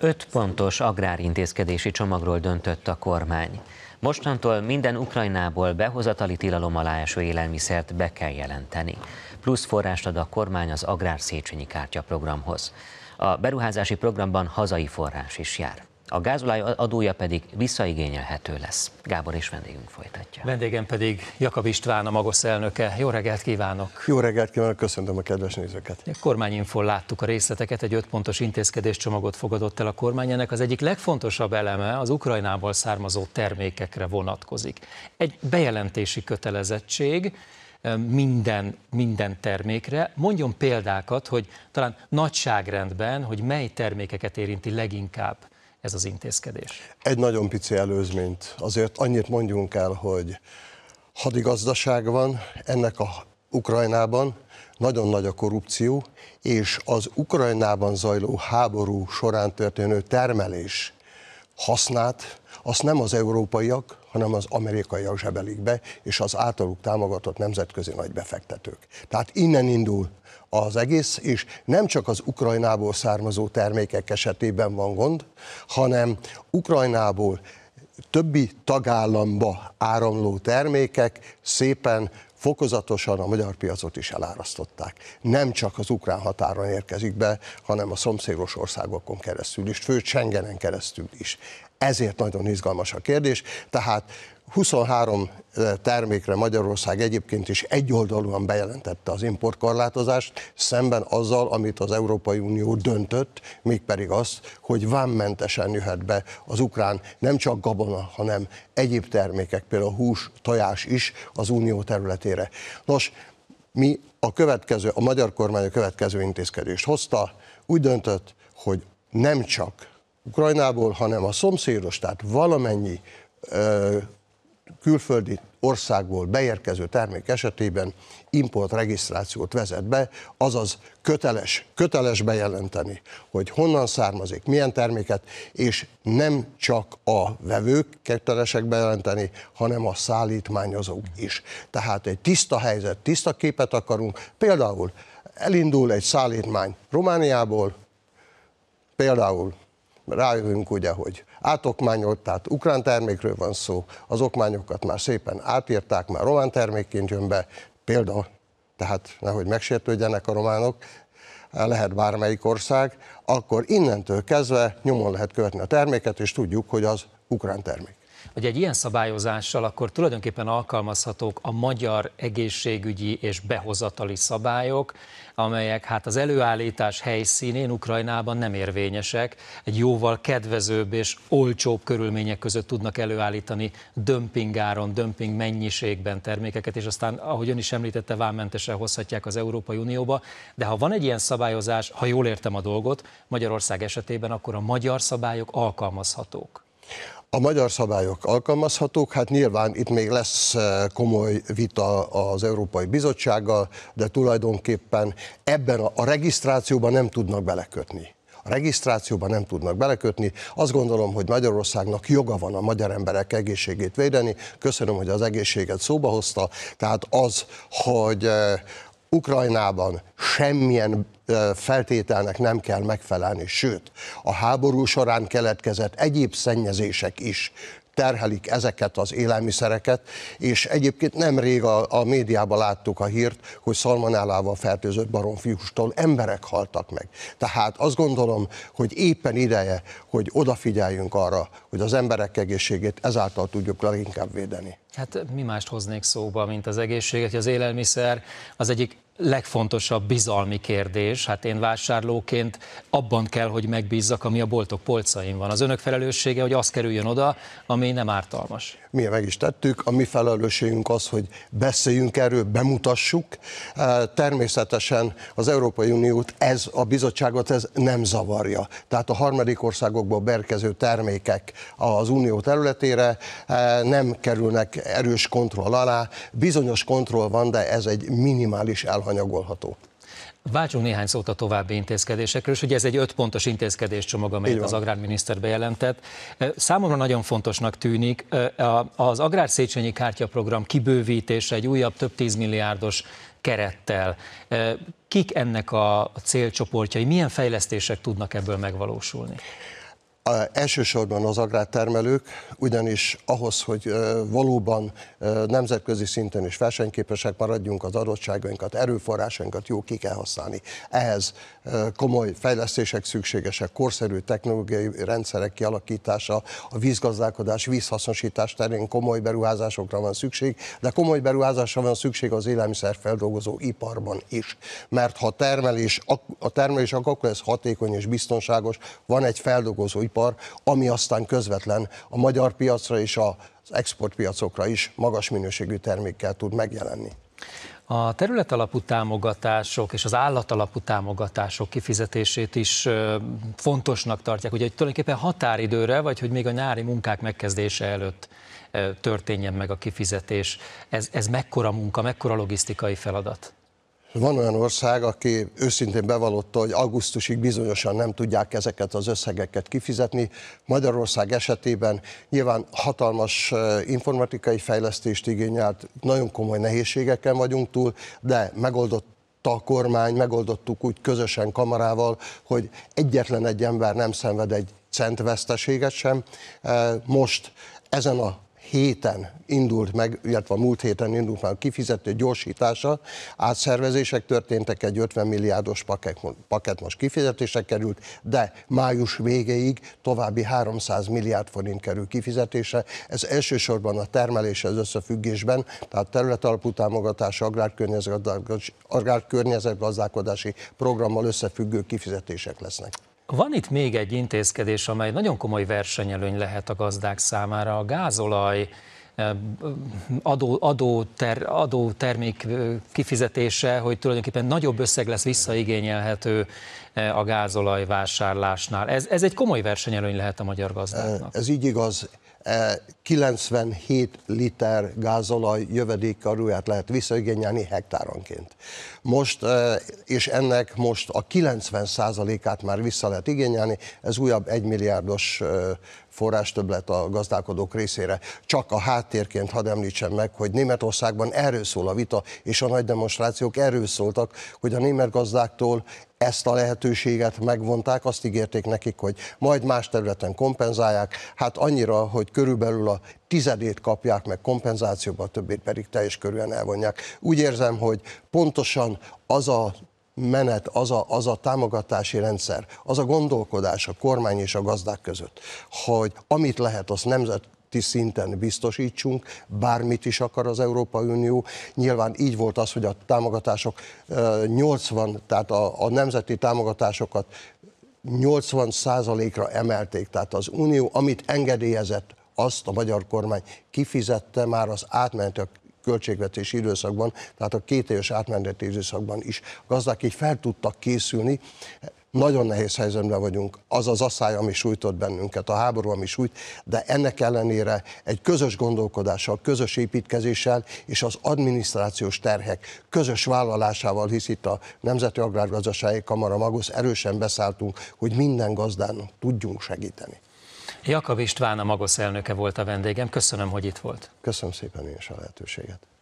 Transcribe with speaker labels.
Speaker 1: Öt pontos agrárintézkedési csomagról döntött a kormány. Mostantól minden Ukrajnából behozatali tilalom alá eső élelmiszert be kell jelenteni. Plusz forrást ad a kormány az Agrár Széchenyi Kártya programhoz. A beruházási programban hazai forrás is jár a gázolaj adója pedig visszaigényelhető lesz. Gábor és vendégünk folytatja. Vendégem pedig Jakab István, a Magosz elnöke. Jó reggelt kívánok!
Speaker 2: Jó reggelt kívánok, köszöntöm a kedves nézőket!
Speaker 1: A kormányinfon láttuk a részleteket, egy öt pontos intézkedéscsomagot fogadott el a kormány. Ennek az egyik legfontosabb eleme az Ukrajnából származó termékekre vonatkozik. Egy bejelentési kötelezettség, eh, minden, minden termékre. Mondjon példákat, hogy talán nagyságrendben, hogy mely termékeket érinti leginkább ez az intézkedés.
Speaker 2: Egy nagyon pici előzményt. Azért annyit mondjunk el, hogy hadigazdaság van, ennek a Ukrajnában nagyon nagy a korrupció, és az Ukrajnában zajló háború során történő termelés hasznát, azt nem az európaiak, hanem az amerikaiak zsebelik be, és az általuk támogatott nemzetközi nagy befektetők. Tehát innen indul az egész, és nem csak az Ukrajnából származó termékek esetében van gond, hanem Ukrajnából többi tagállamba áramló termékek szépen fokozatosan a magyar piacot is elárasztották. Nem csak az ukrán határon érkezik be, hanem a szomszédos országokon keresztül is, főt Schengenen keresztül is. Ezért nagyon izgalmas a kérdés, tehát 23 termékre Magyarország egyébként is egyoldalúan bejelentette az importkorlátozást, szemben azzal, amit az Európai Unió döntött, mégpedig az, hogy vámmentesen jöhet be az ukrán nem csak gabona, hanem egyéb termékek, például hús, tojás is az unió területére. Nos, mi a következő, a magyar kormány a következő intézkedést hozta, úgy döntött, hogy nem csak Ukrajnából, hanem a szomszédos, tehát valamennyi külföldi országból beérkező termék esetében import regisztrációt vezet be, azaz köteles, köteles bejelenteni, hogy honnan származik, milyen terméket, és nem csak a vevők kötelesek bejelenteni, hanem a szállítmányozók is. Tehát egy tiszta helyzet, tiszta képet akarunk. Például elindul egy szállítmány Romániából, például rájövünk ugye, hogy átokmányolt, tehát ukrán termékről van szó, az okmányokat már szépen átírták, már román termékként jön be, példa, tehát nehogy megsértődjenek a románok, lehet bármelyik ország, akkor innentől kezdve nyomon lehet követni a terméket, és tudjuk, hogy az ukrán termék
Speaker 1: hogy egy ilyen szabályozással akkor tulajdonképpen alkalmazhatók a magyar egészségügyi és behozatali szabályok, amelyek hát az előállítás helyszínén Ukrajnában nem érvényesek, egy jóval kedvezőbb és olcsóbb körülmények között tudnak előállítani dömpingáron, dömping mennyiségben termékeket, és aztán, ahogy ön is említette, vámmentesen hozhatják az Európai Unióba, de ha van egy ilyen szabályozás, ha jól értem a dolgot, Magyarország esetében akkor a magyar szabályok alkalmazhatók.
Speaker 2: A magyar szabályok alkalmazhatók, hát nyilván itt még lesz eh, komoly vita az Európai Bizottsággal, de tulajdonképpen ebben a, regisztrációban nem tudnak belekötni A regisztrációban nem tudnak belekötni. Azt gondolom, hogy Magyarországnak joga van a magyar emberek egészségét védeni. Köszönöm, hogy az egészséget szóba hozta. Tehát az, hogy eh, Ukrajnában semmilyen feltételnek nem kell megfelelni, sőt, a háború során keletkezett egyéb szennyezések is terhelik ezeket az élelmiszereket, és egyébként nemrég a, a médiában láttuk a hírt, hogy szalmonellával fertőzött baromfiústól emberek haltak meg. Tehát azt gondolom, hogy éppen ideje, hogy odafigyeljünk arra, hogy az emberek egészségét ezáltal tudjuk leginkább védeni.
Speaker 1: Hát mi mást hoznék szóba, mint az egészséget, hogy az élelmiszer az egyik legfontosabb bizalmi kérdés. Hát én vásárlóként abban kell, hogy megbízzak, ami a boltok polcain van. Az önök felelőssége, hogy az kerüljön oda, ami nem ártalmas.
Speaker 2: Mi meg is tettük. A mi felelősségünk az, hogy beszéljünk erről, bemutassuk. Természetesen az Európai Uniót, ez a bizottságot ez nem zavarja. Tehát a harmadik országokból berkező termékek az unió területére nem kerülnek erős kontroll alá. Bizonyos kontroll van, de ez egy minimális elhagyás hanyagolható.
Speaker 1: Váltsunk néhány szót a további intézkedésekről, és ugye ez egy öt pontos intézkedéscsomag, amelyet az agrárminiszter bejelentett. Számomra nagyon fontosnak tűnik az Kártya program kibővítése egy újabb több tízmilliárdos kerettel. Kik ennek a célcsoportjai, milyen fejlesztések tudnak ebből megvalósulni?
Speaker 2: Elsősorban az agrártermelők, ugyanis ahhoz, hogy valóban nemzetközi szinten is versenyképesek maradjunk, az adottságainkat, erőforrásainkat jó ki kell használni. Ehhez komoly fejlesztések szükségesek, korszerű technológiai rendszerek kialakítása, a vízgazdálkodás, vízhasznosítás terén komoly beruházásokra van szükség, de komoly beruházásra van szükség az élelmiszerfeldolgozó iparban is. Mert ha termelés, a termelés akkor lesz hatékony és biztonságos, van egy feldolgozó ipar, ipar, ami aztán közvetlen a magyar piacra és az exportpiacokra is magas minőségű termékkel tud megjelenni.
Speaker 1: A terület alapú támogatások és az állat alapú támogatások kifizetését is fontosnak tartják, ugye hogy tulajdonképpen határidőre, vagy hogy még a nyári munkák megkezdése előtt történjen meg a kifizetés. Ez, ez mekkora munka, mekkora logisztikai feladat?
Speaker 2: van olyan ország, aki őszintén bevallotta, hogy augusztusig bizonyosan nem tudják ezeket az összegeket kifizetni. Magyarország esetében nyilván hatalmas eh, informatikai fejlesztést igényelt, nagyon komoly nehézségeken vagyunk túl, de megoldott a kormány, megoldottuk úgy közösen kamarával, hogy egyetlen egy ember nem szenved egy cent veszteséget sem. Eh, most ezen a héten indult meg, illetve a múlt héten indult meg, a kifizető gyorsítása, átszervezések történtek, egy 50 milliárdos paket, paket most kifizetésre került, de május végéig további 300 milliárd forint kerül kifizetésre. Ez elsősorban a termeléshez összefüggésben, tehát területalapú támogatás, agrárkörnyezetgazdálkodási programmal összefüggő kifizetések lesznek.
Speaker 1: Van itt még egy intézkedés, amely nagyon komoly versenyelőny lehet a gazdák számára, a gázolaj Eh, adó, adó, ter, adó termék eh, kifizetése, hogy tulajdonképpen nagyobb összeg lesz visszaigényelhető eh, a gázolaj vásárlásnál. Ez, ez egy komoly versenyelőny lehet a magyar gazdáknak.
Speaker 2: Ez így igaz. 97 liter gázolaj karúját lehet visszaigényelni hektáronként. Most, és ennek most a 90 át már vissza lehet igényelni, ez újabb egymilliárdos milliárdos forrástöblet a gazdálkodók részére. Csak a háttérként hadd említsem meg, hogy Németországban erről szól a vita, és a nagy demonstrációk erről szóltak, hogy a német gazdáktól ezt a lehetőséget megvonták, azt ígérték nekik, hogy majd más területen kompenzálják, hát annyira, hogy körülbelül a tizedét kapják meg kompenzációba, a többét pedig teljes körűen elvonják. Úgy érzem, hogy pontosan az a menet, az a, az a támogatási rendszer, az a gondolkodás a kormány és a gazdák között, hogy amit lehet, azt nemzet, ti szinten biztosítsunk, bármit is akar az Európai Unió. Nyilván így volt az, hogy a támogatások 80, tehát a, a nemzeti támogatásokat 80 ra emelték, tehát az Unió, amit engedélyezett, azt a magyar kormány kifizette már az átmenetek költségvetési időszakban, tehát a két éves átmeneti időszakban is a gazdák így fel tudtak készülni, nagyon nehéz helyzetben vagyunk, az az asszály, ami sújtott bennünket, a háború, ami sújt, de ennek ellenére egy közös gondolkodással, közös építkezéssel és az adminisztrációs terhek közös vállalásával, hisz itt a Nemzeti Agrárgazdasági Kamara Magusz erősen beszálltunk, hogy minden gazdán tudjunk segíteni.
Speaker 1: Jakab István, a Magosz elnöke volt a vendégem. Köszönöm, hogy itt volt. Köszönöm szépen én is a lehetőséget.